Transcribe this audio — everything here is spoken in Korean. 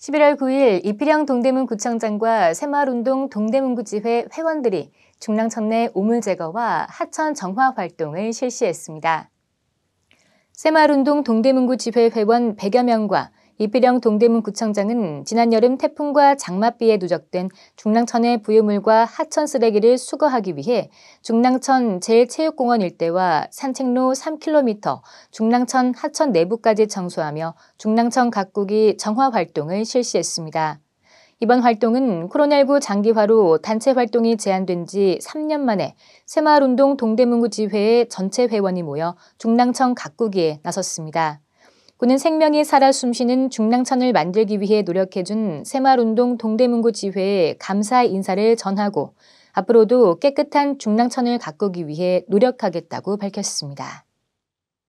11월 9일 이필영 동대문 구청장과 새마을운동 동대문구지회 회원들이 중랑천내 오물 제거와 하천 정화 활동을 실시했습니다. 새마을운동 동대문구지회 회원 100여 명과 이필영 동대문 구청장은 지난 여름 태풍과 장맛비에 누적된 중랑천의 부유물과 하천 쓰레기를 수거하기 위해 중랑천 제1체육공원 일대와 산책로 3km, 중랑천 하천 내부까지 청소하며 중랑천 각국이 정화 활동을 실시했습니다. 이번 활동은 코로나19 장기화로 단체 활동이 제한된 지 3년 만에 새마을운동 동대문구 지회의 전체 회원이 모여 중랑천 각국위에 나섰습니다. 그는 생명이 살아 숨쉬는 중랑천을 만들기 위해 노력해준 새마을운동 동대문구 지회에 감사 인사를 전하고 앞으로도 깨끗한 중랑천을 가꾸기 위해 노력하겠다고 밝혔습니다.